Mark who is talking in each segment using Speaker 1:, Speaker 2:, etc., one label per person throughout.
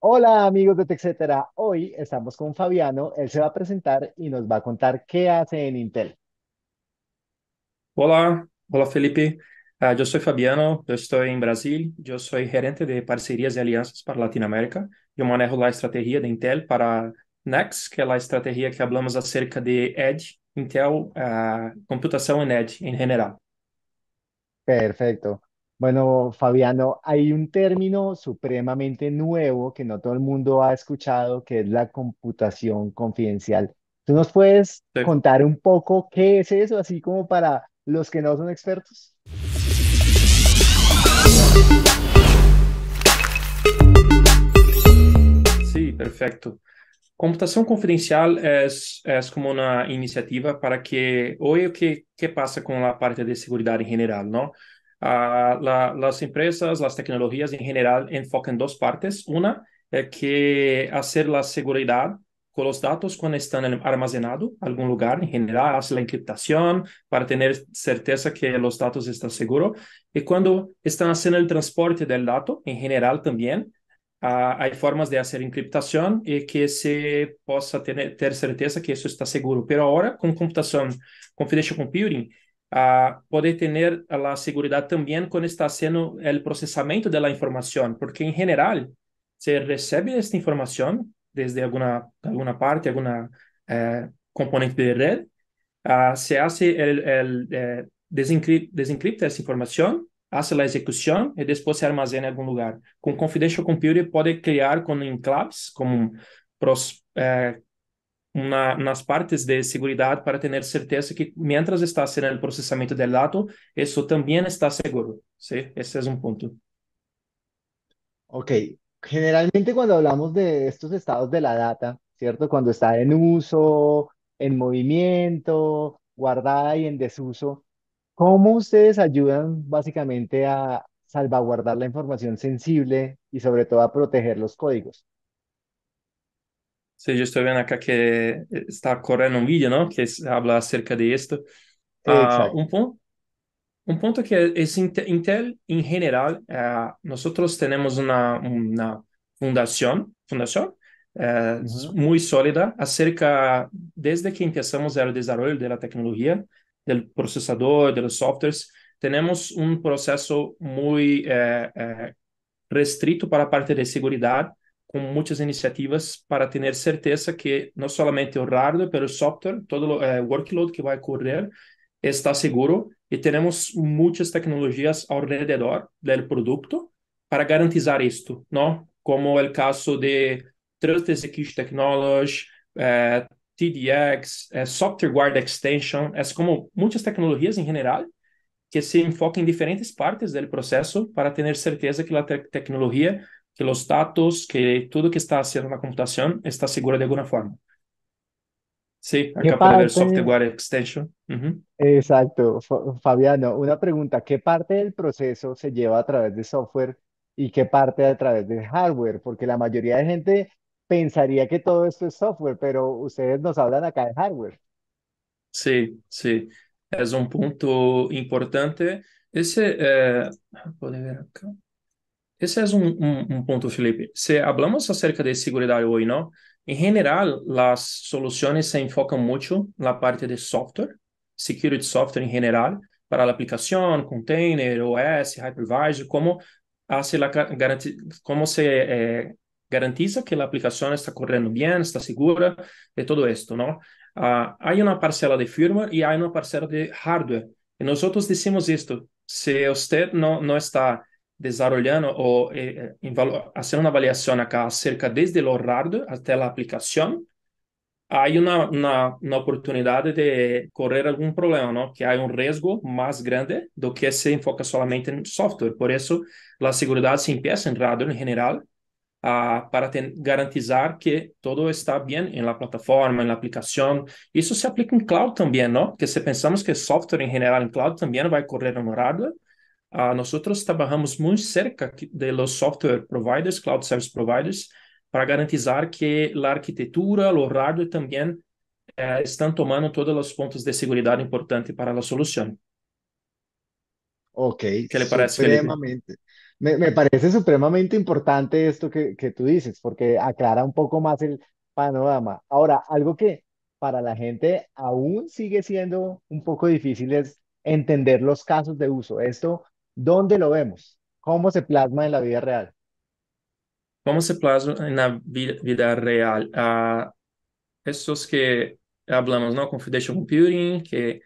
Speaker 1: Hola amigos de TechCetera, hoy estamos con Fabiano, él se va a presentar y nos va a contar qué hace en Intel.
Speaker 2: Hola, hola Felipe, ah, yo soy Fabiano, yo estoy en Brasil, yo soy gerente de parcerías y alianzas para Latinoamérica, yo manejo la estrategia de Intel para Next, que es la estrategia que hablamos acerca de Edge, Intel, ah, computación en Edge en general.
Speaker 1: Perfecto. Bueno, Fabiano, hay un término supremamente nuevo que no todo el mundo ha escuchado, que es la computación confidencial. ¿Tú nos puedes contar un poco qué es eso, así como para los que no son expertos?
Speaker 2: Sí, perfecto. computación confidencial es como una iniciativa para que, oye qué pasa con la parte de seguridad en general, ¿no? Ah, las empresas, las tecnologías en general enfocan dos partes. Una, eh, que hacer la seguridad con los datos cuando están almacenados en algún lugar, en general, hace la encriptación para tener certeza que los datos están seguros. Y cuando están haciendo el transporte del dato, en general también, ah, hay formas de hacer encriptación y que se pueda tener, certeza que eso está seguro. Pero ahora, con computación, con Confidential Computing, a poder ter a segurança também quando está sendo o processamento da informação, porque em geral você recebe esta informação desde alguma alguma parte, alguma eh, componente de rede, uh, se hace el, eh, desencripta essa informação, faz a execução e depois se armazena em algum lugar. Com confidential computing pode criar com enclaves, como pros, eh, unas partes de seguridad para tener certeza que mientras está haciendo el procesamiento del dato, eso también está seguro. ¿sí? Ese es un um punto.
Speaker 1: Ok, generalmente cuando hablamos de estos estados de la data, ¿cierto? Cuando está en uso, en movimiento, guardada y en desuso, ¿cómo ustedes ayudan básicamente a salvaguardar la información sensible y sobre todo a proteger los códigos?
Speaker 2: Sí, yo estoy viendo acá que eh, está corriendo un vídeo, ¿no? Que habla acerca de esto. Ah,
Speaker 1: un, punto, un
Speaker 2: punto que es Intel en general, ah, nosotros tenemos una, una fundación, fundación eh, muy sólida acerca, desde que empezamos el desarrollo de la tecnología, del procesador, de los softwares, tenemos un proceso muy eh, restrito para parte de seguridad com muitas iniciativas para ter certeza que não somente o hardware, mas o software, todo o eh, workload que vai correr está seguro e temos muitas tecnologias ao redor do produto para garantizar isto, não? Como o caso de Trust Execution Technology, eh, TDX, eh, Software Guard Extension, é como muitas tecnologias em geral que se enfocam em diferentes partes do processo para ter certeza que a te tecnologia que los datos, que todo lo que está haciendo la computación está seguro de alguna forma. Sí, acá puede ver software extension.
Speaker 1: Exacto, Fabiano, una pregunta, ¿qué parte del proceso se lleva a través de software y qué parte a través de hardware? Porque la mayoría de gente pensaría que todo esto es software, pero ustedes nos hablan acá de hardware.
Speaker 2: Sí, sí, es un punto importante. Ese, eh, ver acá. Esse é um, um, um ponto, Felipe. Se falamos acerca de segurança hoje, não? Em geral, as soluções se enfocam muito na parte de software, security software em geral, para a aplicação, container, OS, hypervisor, como hace la como se eh, garantiza que a aplicação está correndo bem está segura, de todo isso, não Uh, há uma parcela de firmware e há uma parcela de hardware. Y nosotros isto se si usted não no está desarrollando o eh, haciendo una acerca desde o hardware até la aplicación, hay una, una, una, oportunidad de correr algún problema, ¿no? Que hay un riesgo más grande do que se enfoca solamente en software. Por eso, la seguridad se empieza en hardware en general uh, para garantizar que todo está bien en la plataforma, en la aplicación. Eso se aplica en cloud también, ¿no? Que si pensamos que software en general en cloud también va a correr en hardware, Ah, nosotros trabajamos muy cerca de los software providers, cloud service providers, para garantizar que la arquitectura, lo hardware también eh, están tomando todos los puntos de seguridad importantes para la solución.
Speaker 1: Ok, ¿Qué le parece? Supremamente. Me, me, parece supremamente importante esto que, que tú dices, porque aclara un poco más el panorama. Ahora, algo que para la gente aún sigue siendo un poco difícil es entender los casos de uso. Esto ¿Dónde lo vemos? ¿Cómo se plasma en la vida real?
Speaker 2: ¿Cómo se plasma en la vida, real? Ah, Esos que hablamos, ¿no? Confidential Computing, que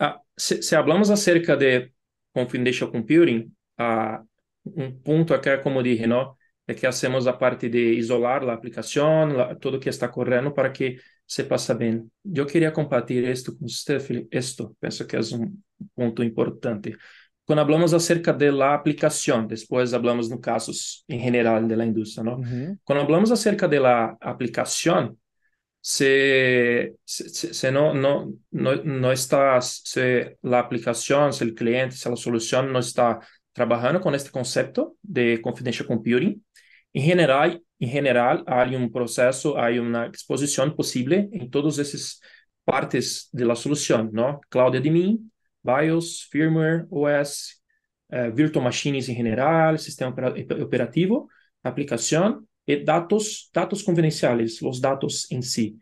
Speaker 2: ah, Si se, hablamos acerca de Confidential Computing, ah, un punto acá, como dije, ¿no? es que hacemos la parte de isolar la aplicación, todo lo que está corriendo para que se pase bien. Yo quería compartir esto con usted, Felipe. Esto, pienso que es un punto importante cuando hablamos acerca de la aplicación, después hablamos de casos en general de la industria, ¿no? Cuando hablamos acerca de la aplicación, se, no, no, no, está, la aplicación, si el cliente, si la solución no está trabajando con este concepto de confidential computing, en general, en general hay un proceso, hay una exposición posible en todas esas partes de la solución, ¿no? Cloud admin, BIOS, firmware, OS, eh, é, virtual machines em geral, sistema operativo, aplicação e dados, dados confidenciais, os dados em si.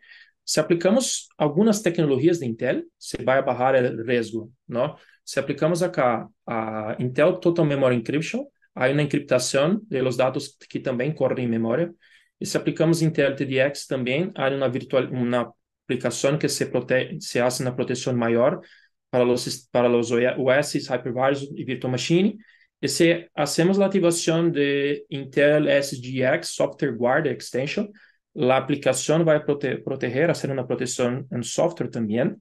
Speaker 2: Se aplicamos algumas tecnologias de Intel, se vai barrar o é risco, não? Se aplicamos acá a Intel Total Memory Encryption, há uma encriptação dos dados que também correm em memória. E se aplicamos Intel TDX também, há uma virtual, uma aplicação que se protege, se hace na proteção maior para os para os OS, Hypervisor e Virtual Machine. Y hacemos é a ativação de Intel SGX Software Guard Extension, a aplicação vai prote proteger, fazer uma proteção em software também,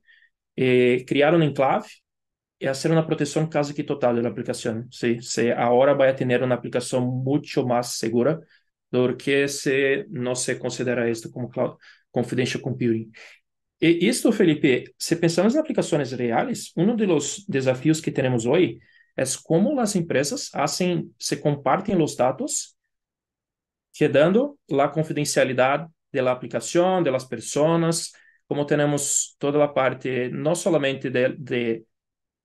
Speaker 2: e criar um enclave e fazer uma proteção quase que total da aplicação. Se se agora vai ter uma aplicação muito mais segura porque se, não se considera esto como cloud confidential computing. E isto, Felipe, se pensamos em aplicações reais, um dos desafios que temos hoje é como as empresas hacen, se compartilham os dados, quedando a confidencialidade da aplicação, das pessoas, como temos toda a parte, não somente de, de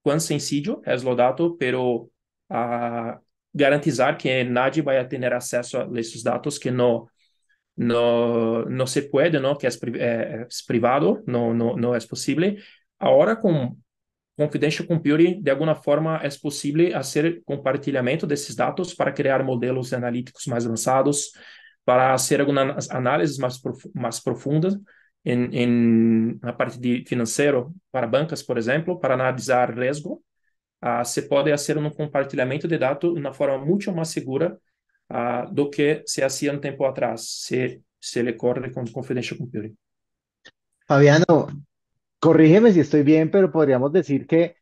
Speaker 2: quão sencillo é o dado, pero a ah, garantizar que nadie vai ter acesso a esses dados que não no, no se puede, ¿no? Que es, eh, es privado, no, no, no es posible. Ahora con Confidential Computing, de alguma forma, é possível fazer compartilhamento desses dados para criar modelos analíticos mais avançados, para fazer algumas análises mais, prof mais profundas em, em, na parte de financeiro para bancas, por exemplo, para analisar risco. Ah, se pode fazer um compartilhamento de dados de uma forma muito mais segura a lo que se hacía un tiempo atrás, se, se le corre con confidential computing.
Speaker 1: Fabiano, corrígeme si estoy bien, pero podríamos decir que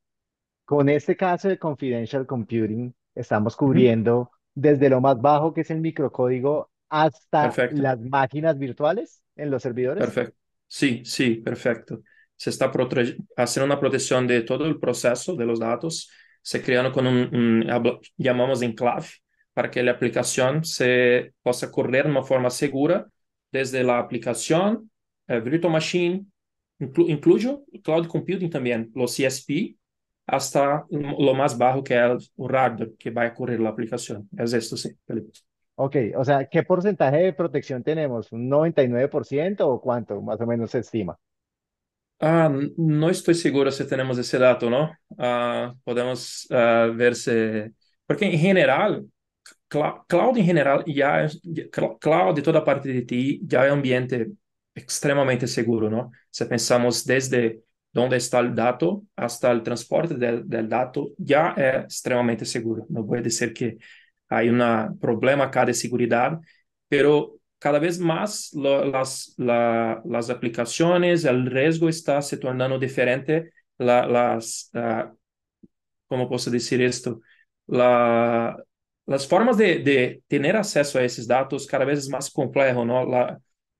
Speaker 1: con este caso de confidential computing estamos cubriendo desde lo más bajo, que es el microcódigo, hasta las máquinas virtuales en los servidores. Perfecto.
Speaker 2: Sí, sí, perfecto. Se está haciendo una protección de todo el proceso de los datos, se crean con un, un llamamos enclave, para que la aplicación se pueda correr de una forma segura desde la aplicación, eh, Virtual Machine, incluyo Cloud Computing también, los CSP, hasta lo más bajo que es el hardware que va a correr la aplicación. Es esto, sí, Felipe.
Speaker 1: Ok, o sea, ¿qué porcentaje de protección tenemos? ¿Un 99% o cuánto más o menos se estima?
Speaker 2: Ah, no estoy seguro si tenemos ese dato, ¿no? Ah, podemos ah, verse, porque en general cloud en general ya cloud y toda parte de ti ya es un ambiente extremadamente seguro, ¿no? Si pensamos desde dónde está el dato hasta el transporte del, dato, ya es extremadamente seguro. No puede ser que hay un problema acá de seguridad, pero cada vez más las, las aplicaciones, el riesgo está se tornando diferente. La, las, ah, ¿cómo puedo decir esto? La, las formas de, tener acceso a esos datos cada vez es más complejo, ¿no?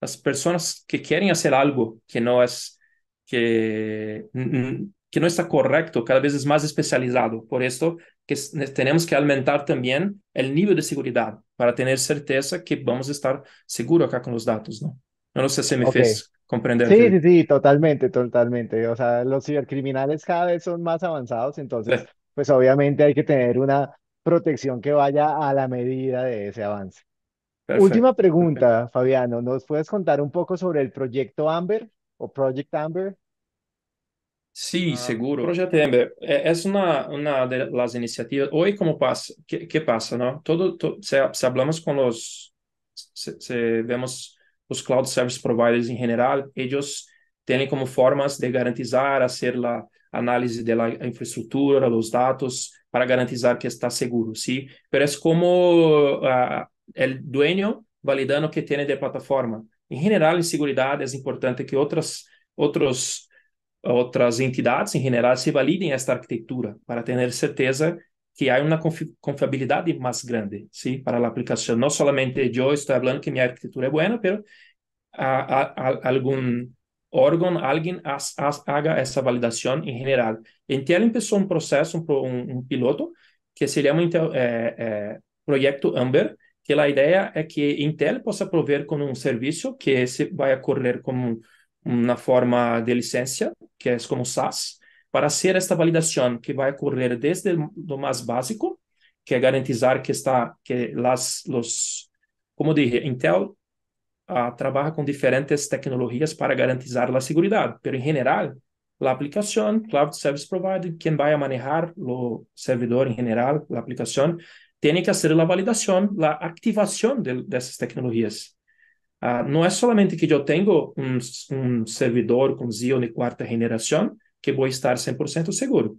Speaker 2: las personas que quieren hacer algo que no es, que, que no está correcto, cada vez es más especializado. Por esto que tenemos que aumentar también el nivel de seguridad para tener certeza que vamos a estar seguros acá con los datos, ¿no? No sé si me comprender. Sí, sí,
Speaker 1: sí, totalmente, totalmente. O sea, los cibercriminales cada vez son más avanzados, entonces, pues obviamente hay que tener una protección que vaya a la medida de ese avance. Última pregunta, Fabiano. ¿Nos puedes contar un poco sobre el proyecto Amber o Project Amber?
Speaker 2: Sí, ah, seguro. Project Amber e-, es una, de las iniciativas. Hoy, ¿cómo pasa? ¿Qué, pasa? No? Todo, hablamos con los, vemos los cloud service providers en general, ellos têm como formas de garantizar, hacer la análisis de la infraestrutura dos dados para garantizar que está seguro, sim, Pero é como uh, dueño validando que tem de plataforma. em geral em segurança é importante que outras otros, outras entidades em geral se validen esta arquitetura para ter certeza que há uma confiabilidade mais grande sim, para a aplicação. Não somente eu estou falando que minha arquitetura é boa, mas ah, há algum órgão, alguém as, as, haga essa validação em geral. Então, começou um processo, um, um piloto, que se chama então, é, é, Projeto Amber, que a ideia é que Intel possa prover com um serviço que se vai correr como uma forma de licença, que é como SaaS, para ser esta validação que vai ocorrer desde o mais básico, que é garantizar que está que las los como dije, Intel trabalha com diferentes tecnologias para garantizar a segurança. mas, em geral, a aplicação, Cloud Service Provider, quem vai manejar o servidor em geral, a aplicação, tem que fazer a validação, a ativação de, tecnologias. Ah, não é Uh, solamente que eu tenho um servidor com Xeon de quarta geração que vou estar 100% seguro.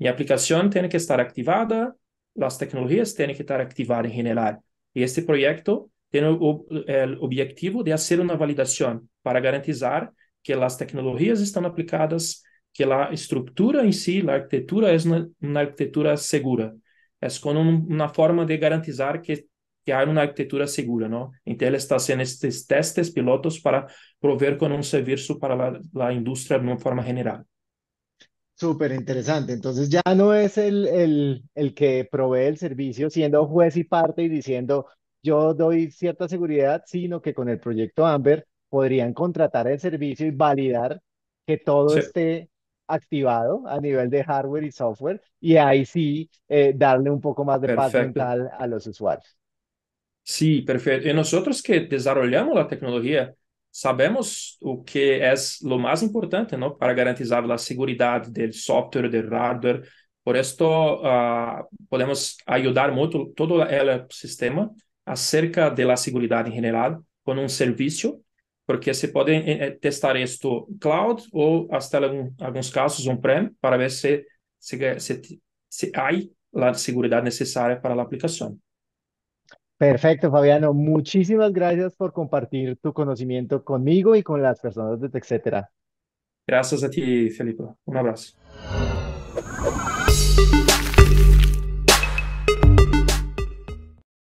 Speaker 2: Minha aplicação tem que estar activada, as tecnologias têm que estar activadas em geral. E este projeto tem o é, objetivo de fazer uma validação para garantizar que as tecnologias estão aplicadas, que a estrutura em si a arquitetura é uma arquitetura segura. É como uma forma de garantizar que, que há uma arquitetura segura, então Entonces, está sendo esses testes pilotos para proveer con um serviço para a indústria
Speaker 1: de uma forma general. Súper interesante. Entonces ya no es el, el, el que provee el servicio siendo juez y parte y diciendo, yo doy cierta seguridad, sino que con el proyecto Amber podrían contratar el servicio y validar que todo esté activado a nivel de hardware y software y ahí sí eh, darle un poco más de paz mental a los usuarios.
Speaker 2: Sí, perfecto. Y nosotros que desarrollamos la tecnología, sabemos lo que es lo más importante ¿no? para garantizar la seguridad del software, del hardware. Por esto ah, podemos ayudar mucho todo el sistema acerca de la seguridad en general con un servicio, porque se puede eh, eh, testar esto cloud o hasta en algunos casos on-prem para ver si, si hay la seguridad necesaria para la aplicación.
Speaker 1: Perfecto, Fabiano. Muchísimas gracias por compartir tu conocimiento conmigo y con las personas de TechCetera.
Speaker 2: Gracias a ti, Felipe.
Speaker 1: Un abrazo.